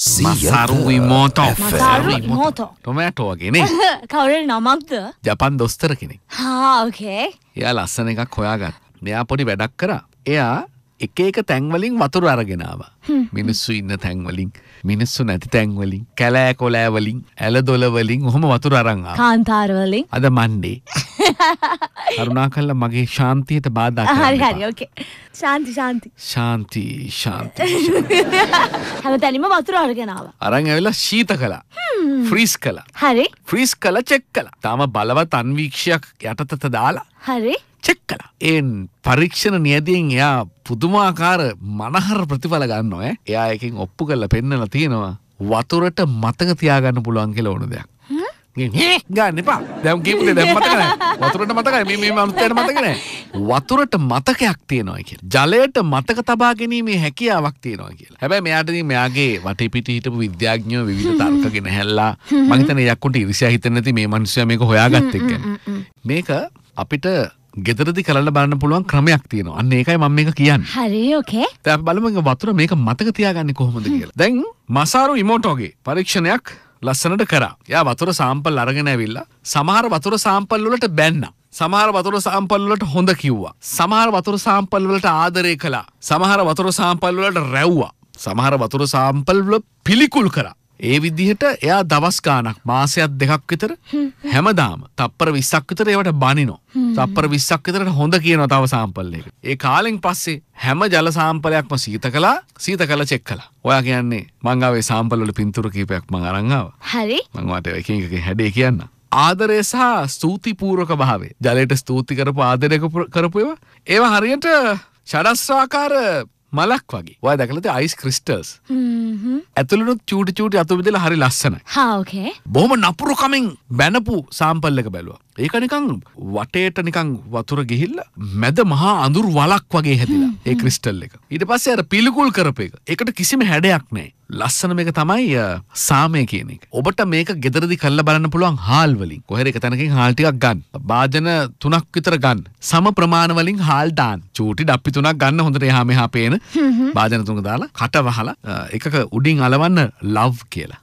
මසරුයි motor motor ටොමෑටෝ වගෙන කවර නමක්ද ජපන් දොස්තර කෙනෙක් හාකේ එයා ලස්සන එකක් හොයාගත් මෙයා පොඩි වැඩක් කරා එයා එක එක තැන්වලින් වතුර අරගෙනාව මිනිස්සු ඉන්න තැන්වලින් මිනිස්සු නැති තැන්වලින් කැලෑ කොලෑවලින් ඇල දොලවලින් ඔහොම වතුර අරංවා කාන්තාරවලින් අද මණ්ඩේ කරුණාකරලා මගේ ශාන්තියට බාධා කරන්න. හරි හරි ඕකේ. ශාන්ති ශාන්ති. ශාන්ති ශාන්ති. හැමතැනම වතුර අරගෙන ආවා. අරන් ඇවිල්ලා ශීත කළා. ෆ්‍රීස් කළා. හරි. ෆ්‍රීස් කළා චෙක් කළා. තාම බලවත් අන්වීක්ෂයක් යටතට දාලා. හරි. චෙක් කලා ඒන් පරීක්ෂණ නියදයෙන් එයා පුදුමාකාර මනහර ප්‍රතිඵල ගන්න ඔය එයා එකින් ඔප්පු කරලා පෙන්නලා තියෙනවා වතුරට මතක තියාගන්න පුළුවන් කියලා ඕන දෙයක් ගන්න එපා දැම් කිපුේ දැම් මතකන වතුරට මතකයි මේ මනුත්තයට මතකන වතුරට මතකයක් තියෙනවා කිය ජලයට මතක තබා ගැනීමේ හැකියාවක් තියෙනවා කියලා හැබැයි මෙයාට මෙයාගේ වටපිට හිටපු විද්‍යාඥෝ විධ තර්කගෙන හැල්ලා මහිතන යක්කුට ඉරිසිය හිතන නැති මේ මනුස්සය මේක හොයාගත්තෙක්ක මේක අපිට ගෙදරදි කරලා බලන්න පුළුවන් ක්‍රමයක් තියෙනවා අන්න ඒකයි මම මේක කියන්නේ හරි ඕකේ දැන් බලමු වතුර මේක මතක තියාගන්නේ කොහොමද කියලා දැන් මසාරු ඉමෝටෝගේ පරීක්ෂණයක් ලස්සනට කරා. යා වතුර සාම්පල් අරගෙන ඇවිල්ලා සමහර වතුර සාම්පල් වලට බැන්නා. සමහර වතුර සාම්පල්වලට හොඳ කිව්වා. සමහර වතුර සාම්පල්වලට ආදරය කළා. සමහර වතුර සාම්පල්වලට රැව්වා. සමහර වතුර සාම්පල්වල පිළිකුල් කරා. ඒ විදිහට එයා දවස් ගානක් මාසයක් දෙකක් විතර හැමදාම තප්පර 20ක් විතර ඒවට බනිනවා. තප්පර 20ක් විතරට හොඳ කියනවා තව සාම්පල් එක. ඒ කාලෙන් පස්සේ හැම ජල සාම්පලයක්ම සීත කළා, සීත කළා චෙක් කළා. ඔයා කියන්නේ මං ආවේ සාම්පල් වල පින්තූර කීපයක් මං අරන් ආවා. හරි. මං වාට එක එක හැඩේ කියන්න. ආදරය සහ ස්තුතිපූර්වක භාවය. ජලයට ස්තුති කරපු ආදරය කරපු ඒවා. ඒවා හරියට ෂඩස්රාකාර මලක් වගේ වා දැකලද අයිස් ක්‍රිස්ටර්ස් ඇතුළනුත් චූටි චූටි අතු විදල හරි ලස්සන හාෝකේ බොහම නපුරු කමින් බැනපු සාම්පල්ලක බැලවා ඒක නිකං වටේට නිකං වතුර ගිහිල්ල මැද මහා අඳුර වලක් වගේ හැදිලා ඒ ක්‍රිස්ටල් එක ඊට පස්සේ අර පිළිකුල් කරප එක එකට කිසිම හැඩයක් නෑ ලස්සන මේක තමයි සාමය කියන එක ඔබට මේක ගෙදරදි කල්ලා බලන්න පුළුවන් හාල් වලින් කොහෙර එක තැනකින් හාල් ටිකක් ගන්න භාජන තුනක් විතර ගන්න සම ප්‍රමාණ වලින් හාල් දාන්න චූටි ඩප්පි තුනක් ගන්න හොඳට එහා මෙහා පේන භාජන තුන දාලා කට වහලා එකක උඩින් අලවන්න ලව් කියලා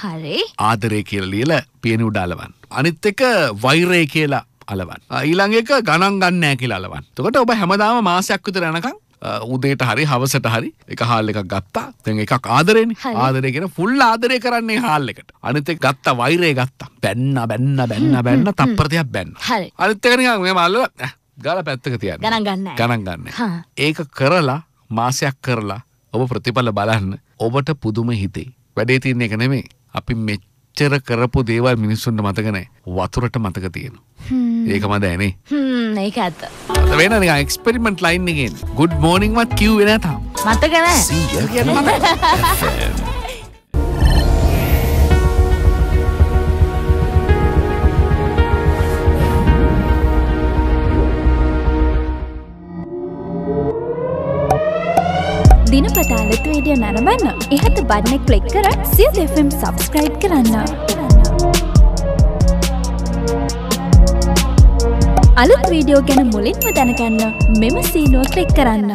හරි ආදරය කියලා ලියලා පියනි උඩ අලවන්න අනිත් එක වෛරය කියලා අලවන්. ඊළඟ එක ගණන් ගන්නෑ කියලා අලවන්. එතකොට ඔබ හැමදාම මාසයක් විතර යනකම් උදේට හරි හවසට හරි එක හාල් එකක් ගත්තා දැන් එකක් ආදරේනේ ආදරේ කියන ෆුල් ආදරේ කරන්නේ හාල් එකට අනිත් එක ගත්තා වෛරය ගත්තා බැන්න බැන්න බැන්න බැන්න තප්පර දෙකක් බැන්න අනිත් එක නිකන් මේ මල්ල ගාලා පැත්තක තියන්න ගණන් ගන්න ගණන් ගන්න ඒක කරලා මාසයක් කරලා ඔබ ප්‍රතිඵල බලන්න ඔබට පුදුම හිතේ වැඩේ තියන්නේ එක නෙමෙයි අපි මෙච්ච මෙච්චර කරපු දේවල් මිනිස්සුන්ට මතකනෑ වතුරට මතක තියෙන. ඒක මද ඇනේ ඒක ඇත්ත. වෙන එක්ස්පෙරිමෙන්ට් ලයින් එකෙන් ගුඩ් මෝනිින්වත් කිව් වෙන තම් මතකනෑ. දිනපතාල ත්‍රීඩිය නරඹන්න ඉහත බඩන කලික් කර සියත FM සබස්ක්‍රයිබ් කරන්න. අලුත් වීඩියෝ ගැන මුලින්ම දැනගන්න මෙම සීනුව කලික් කරන්න.